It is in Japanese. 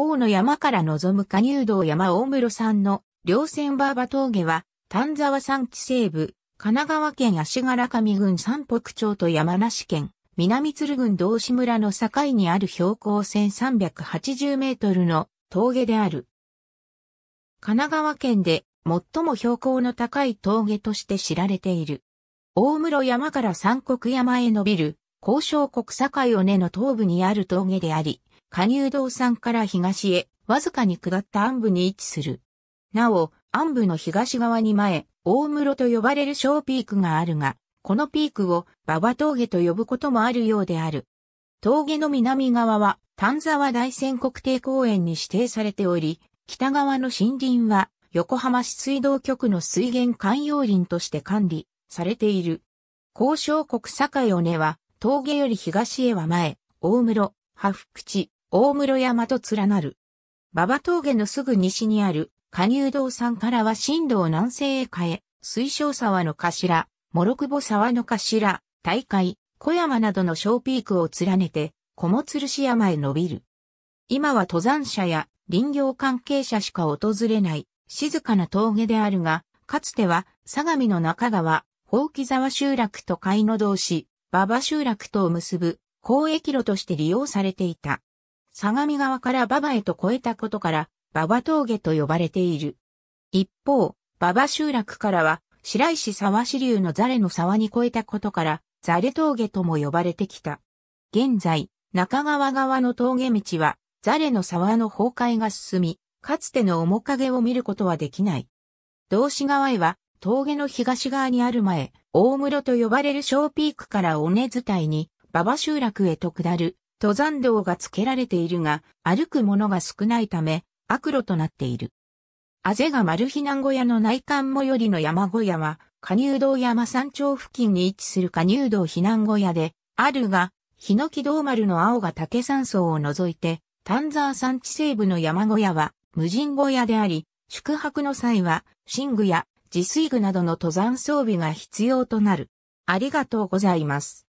王の山から望む加入道山大室山の稜線ーバ峠は、丹沢山地西部、神奈川県足柄上郡山北町と山梨県、南鶴郡道志村の境にある標高1380メートルの峠である。神奈川県で最も標高の高い峠として知られている。大室山から三国山へ伸びる交渉国境尾根の東部にある峠であり、加入道山から東へ、わずかに下った暗部に位置する。なお、暗部の東側に前、大室と呼ばれる小ピークがあるが、このピークを馬場峠と呼ぶこともあるようである。峠の南側は丹沢大仙国定公園に指定されており、北側の森林は横浜市水道局の水源観葉林として管理されている。交渉国境尾根は峠より東へは前、大室、波福地、大室山と連なる。馬場峠のすぐ西にある、加入道山からは新道を南西へ変え、水晶沢の頭、諸久保沢の頭、大海、小山などの小ピークを連ねて、小もつるし山へ伸びる。今は登山者や林業関係者しか訪れない静かな峠であるが、かつては相模の中川、宝木沢集落と海の道し。馬場集落とを結ぶ交易路として利用されていた。相模川から馬場へと越えたことから、馬場峠と呼ばれている。一方、馬場集落からは、白石沢支流のザレの沢に越えたことから、ザレ峠とも呼ばれてきた。現在、中川側の峠道は、ザレの沢の崩壊が進み、かつての面影を見ることはできない。道志川へは、峠の東側にある前、大室と呼ばれる小ピークから尾根伝いに、馬場集落へと下る、登山道が付けられているが、歩く者が少ないため、悪路となっている。あぜが丸避難小屋の内観最寄りの山小屋は、加入道山山頂付近に位置する加入道避難小屋で、あるが、ヒノキ道丸の青が竹山荘を除いて、丹沢山地西部の山小屋は、無人小屋であり、宿泊の際は、寝具や自炊具などの登山装備が必要となる。ありがとうございます。